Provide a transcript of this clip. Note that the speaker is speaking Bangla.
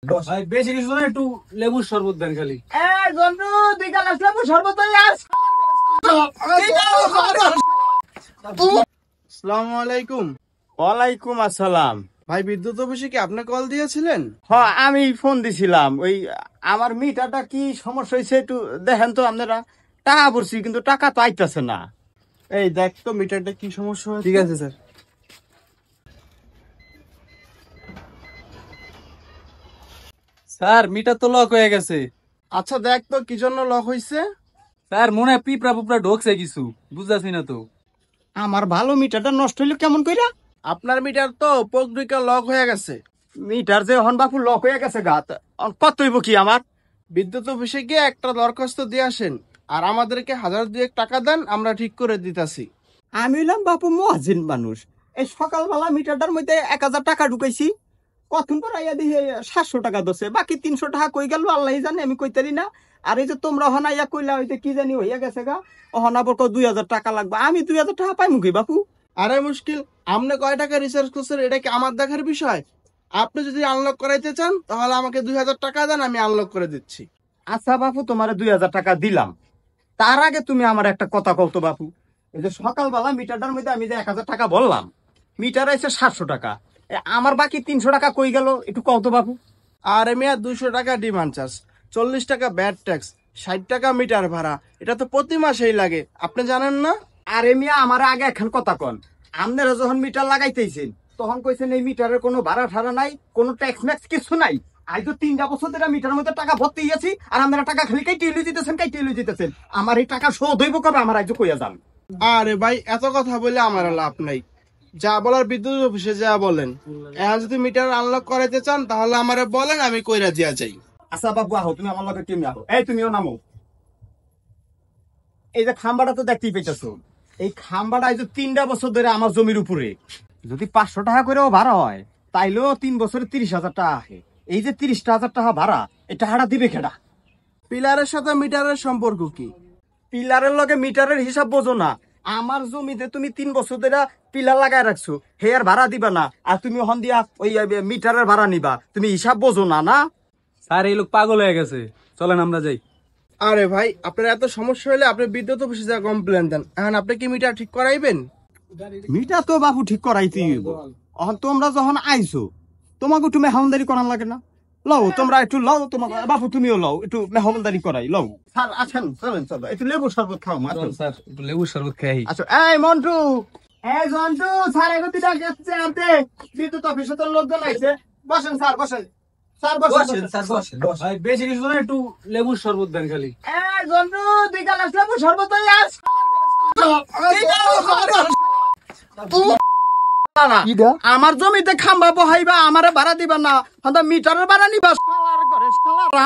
ভাই বিদ্যুৎ কি আপনি কল দিয়েছিলেন হ্যাঁ আমি ফোন দিছিলাম ওই আমার মিটারটা কি সমস্যা হয়েছে একটু দেখেন তো আপনারা টাকা ভরছি কিন্তু টাকা তো আইতাছে না এই দেখ তো মিটারটা কি সমস্যা ঠিক আছে স্যার স্যার মিটার তো লক হয়ে গেছে আচ্ছা দেখ তো কি জন্য লক হইছে স্যার মনে হয় পিঁপড়া পুপড়া ঢোকছে কিছু বুঝতেছি না তো আমার ভালো মিটারটা নষ্ট হইলো কেমন কইরা আপনার মিটার তো প্রকৃতিকা লক হয়ে গেছে মিটার যে হন বাপু লক হয়ে গেছে গাত কত হইব কি আমার বিদ্যুৎ অফিসে গিয়ে একটা দরখাস্ত দিয়ে আসেন আর আমাদেরকে হাজার দুয়েক টাকা দেন আমরা ঠিক করে দিতাছি আমি হইলাম বাপু মহাজিন মানুষ এই সকালবেলা মিটারটার মধ্যে এক হাজার টাকা ঢুকাইছি কতক্ষণ পর আইয়া দিয়ে সাতশো টাকা দোষে বাকি তিনশো টাকা কই গেল আল্লাহ জানে আমি কইতারি না আর এই যে তোমরা হনা ইয়া কইলা ওই যে কি জানি হইয়া গেছে গা হনা বরক দুই হাজার টাকা লাগবে আমি দুই হাজার টাকা পাই মুখি বাপু আরে মুশকিল আপনি কয় টাকা রিচার্জ করছেন এটা কি আমার দেখার বিষয় আপনি যদি আনলক করাইতে চান তাহলে আমাকে দুই হাজার টাকা দেন আমি আনলক করে দিচ্ছি আচ্ছা বাপু তোমার দুই হাজার টাকা দিলাম তার আগে তুমি আমার একটা কথা কলতো বাপু এই যে সকালবেলা মিটারটার মধ্যে আমি যে এক হাজার টাকা বললাম মিটার আছে সাতশো টাকা আমার বাকি তিনশো টাকা কই গেল একটু কত বাবু আর মিয়া দুইশো টাকা ডিমান্ড চার্জ চল্লিশ টাকা ব্যাড ট্যাক্স ষাট টাকা মিটার ভাড়া এটা তো প্রতি মাসেই লাগে আপনি জানেন না আর মিয়া আমার আগে এখন কথা কন আপনারা যখন মিটার লাগাইতেছেন তখন কইছেন এই মিটারের কোনো ভাড়া ঠাড়া নাই কোনো ট্যাক্স ম্যাক্স কিছু নাই আজ তো তিনটা বছর ধরে মিটার মধ্যে টাকা ভর্তি গিয়েছি আর আপনারা টাকা খালি কাই টেলে দিতেছেন কাই টেলে দিতেছেন আমার এই টাকা শোধ হইব কবে আমার আজ কইয়া যান আরে ভাই এত কথা বলে আমার লাভ নাই যা বলার বিদ্যুৎ অফিসে যা বলেন এখন যদি মিটার আনলক করাইতে চান তাহলে আমারে বলেন আমি কইরা দিয়া যাই আচ্ছা বাবু আহো তুমি আমার লগে তুমি আহো এই তুমিও নামো এই যে খাম্বাটা তো দেখতেই পেয়েছ এই খাম্বাটা এই যে তিনটা বছর ধরে আমার জমির উপরে যদি পাঁচশো টাকা করেও ভাড়া হয় তাইলেও তিন বছরে তিরিশ হাজার টাকা আসে এই যে তিরিশ হাজার টাকা ভাড়া এটা হাড়া দিবে খেটা পিলারের সাথে মিটারের সম্পর্ক কি পিলারের লগে মিটারের হিসাব বোঝো না আমার জমিতে তুমি তিন বছর ধরে পিলার লাগাই রাখছো হেয়ার ভাড়া দিবা না আর তুমি সন্ধিয়া ওই মিটারের ভাড়া নিবা তুমি হিসাব বোঝো না না স্যার এই লোক পাগল হয়ে গেছে চলেন আমরা যাই আরে ভাই আপনার এত সমস্যা হলে আপনি বিদ্যুৎ অফিসে যা কমপ্লেন দেন এখন আপনি কি মিটার ঠিক করাইবেন মিটার তো বাবু ঠিক করাইতেই তোমরা যখন আইছো তোমাকে তুমি হাউন্দারি করার লাগে না লও তোমরা একটু লও তোমার বাপু তুমিও লও একটু মেহমানদারি করাই লও স্যার আছেন চলেন চলো একটু লেবু শরবত খাও মা স্যার একটু লেবু শরবত খাই আচ্ছা এই মন্টু এই জন্টু স্যার এখন দিটা গেছে আনতে বিদ্যুৎ অফিসে তো লোকজন আইছে বসেন স্যার বসেন স্যার বসেন স্যার বসেন ভাই বেশি কিছু না একটু লেবু শরবত দেন খালি এই জন্টু দুই গ্লাস লেবু শরবত আস তুই আমার জমিতে খাম্বা বহাইবা আমার ভাড়া দিবা না মিটারের ভাড়া নিবা